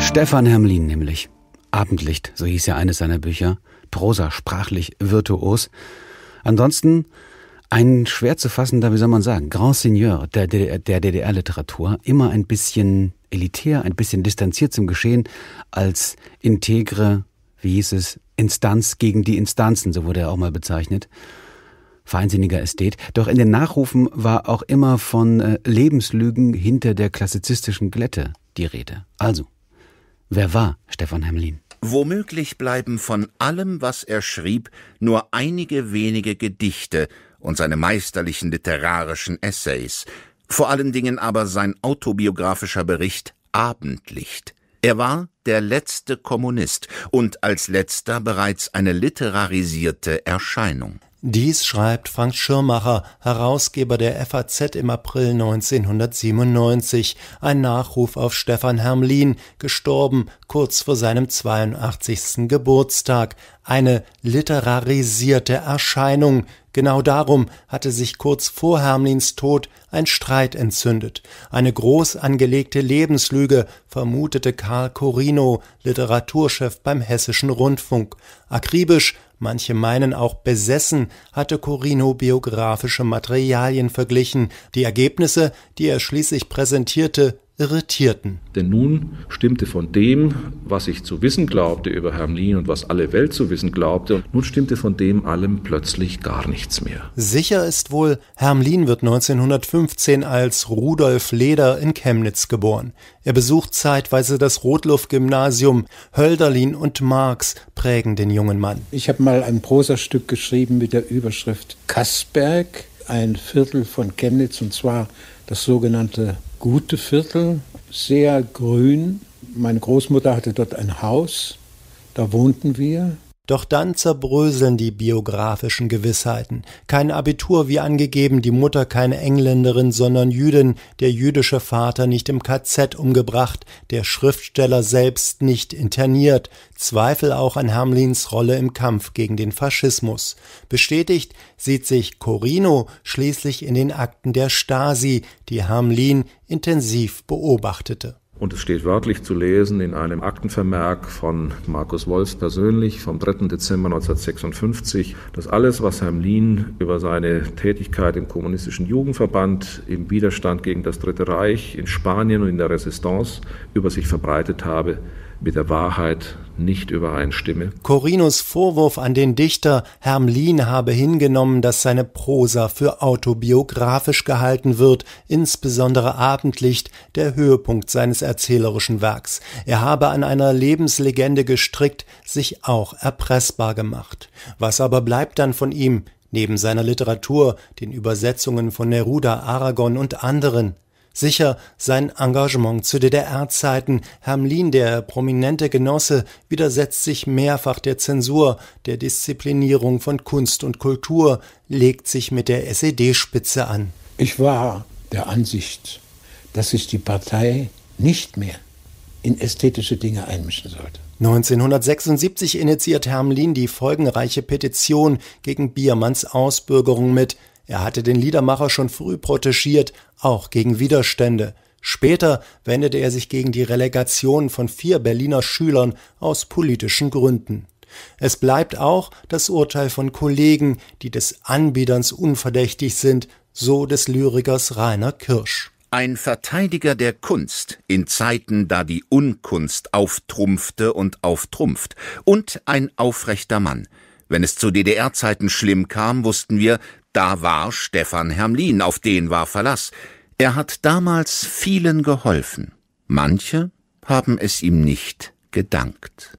Stefan Hermlin nämlich. Abendlicht, so hieß ja eines seiner Bücher. Prosa, sprachlich, virtuos. Ansonsten ein schwer zu fassender, wie soll man sagen, Grand Seigneur der, DDR-Literatur, immer ein bisschen elitär, ein bisschen distanziert zum Geschehen, als integre, wie hieß es, Instanz gegen die Instanzen, so wurde er auch mal bezeichnet. Feinsinniger Ästhet. Doch in den Nachrufen war auch immer von äh, Lebenslügen hinter der klassizistischen Glätte die Rede. Also, Wer war Stefan Hemlin? Womöglich bleiben von allem, was er schrieb, nur einige wenige Gedichte und seine meisterlichen literarischen Essays, vor allen Dingen aber sein autobiografischer Bericht Abendlicht. Er war, der letzte Kommunist und als letzter bereits eine literarisierte Erscheinung. Dies schreibt Frank Schirmacher, Herausgeber der FAZ im April 1997, ein Nachruf auf Stefan Hermlin, gestorben kurz vor seinem 82. Geburtstag, eine literarisierte Erscheinung. Genau darum hatte sich kurz vor Hermlins Tod ein Streit entzündet. Eine groß angelegte Lebenslüge, vermutete Karl Corino Benno, Literaturchef beim Hessischen Rundfunk. Akribisch, manche meinen auch besessen, hatte Corino biografische Materialien verglichen. Die Ergebnisse, die er schließlich präsentierte, irritierten. Denn nun stimmte von dem, was ich zu wissen glaubte über Hermlin und was alle Welt zu wissen glaubte, nun stimmte von dem allem plötzlich gar nichts mehr. Sicher ist wohl, Hermlin wird 1915 als Rudolf Leder in Chemnitz geboren. Er besucht zeitweise das Rotluft-Gymnasium. Hölderlin und Marx prägen den jungen Mann. Ich habe mal ein Prosastück geschrieben mit der Überschrift Kassberg, ein Viertel von Chemnitz, und zwar das sogenannte gute Viertel, sehr grün. Meine Großmutter hatte dort ein Haus, da wohnten wir. Doch dann zerbröseln die biografischen Gewissheiten. Kein Abitur wie angegeben, die Mutter keine Engländerin, sondern Jüdin, der jüdische Vater nicht im KZ umgebracht, der Schriftsteller selbst nicht interniert, Zweifel auch an Hamlins Rolle im Kampf gegen den Faschismus. Bestätigt sieht sich Corino schließlich in den Akten der Stasi, die Hamlin intensiv beobachtete und es steht wörtlich zu lesen in einem Aktenvermerk von Markus Wolfs persönlich vom 3. Dezember 1956, dass alles, was Hermlin über seine Tätigkeit im Kommunistischen Jugendverband, im Widerstand gegen das Dritte Reich, in Spanien und in der Resistance über sich verbreitet habe, mit der Wahrheit nicht übereinstimme. Corinos Vorwurf an den Dichter, Hermlin habe hingenommen, dass seine Prosa für autobiografisch gehalten wird, insbesondere Abendlicht, der Höhepunkt seines erzählerischen Werks. Er habe an einer Lebenslegende gestrickt, sich auch erpressbar gemacht. Was aber bleibt dann von ihm, neben seiner Literatur, den Übersetzungen von Neruda, Aragon und anderen? Sicher sein Engagement zu DDR-Zeiten. Hermlin, der prominente Genosse, widersetzt sich mehrfach der Zensur, der Disziplinierung von Kunst und Kultur, legt sich mit der SED-Spitze an. Ich war der Ansicht, dass sich die Partei nicht mehr in ästhetische Dinge einmischen sollte. 1976 initiiert Hermlin die folgenreiche Petition gegen Biermanns Ausbürgerung mit. Er hatte den Liedermacher schon früh protegiert, auch gegen Widerstände. Später wendete er sich gegen die Relegation von vier Berliner Schülern aus politischen Gründen. Es bleibt auch das Urteil von Kollegen, die des Anbieterns unverdächtig sind, so des Lyrikers Rainer Kirsch. Ein Verteidiger der Kunst in Zeiten, da die Unkunst auftrumpfte und auftrumpft, und ein aufrechter Mann. Wenn es zu DDR-Zeiten schlimm kam, wussten wir, da war Stefan Hermlin, auf den war Verlass. Er hat damals vielen geholfen. Manche haben es ihm nicht gedankt.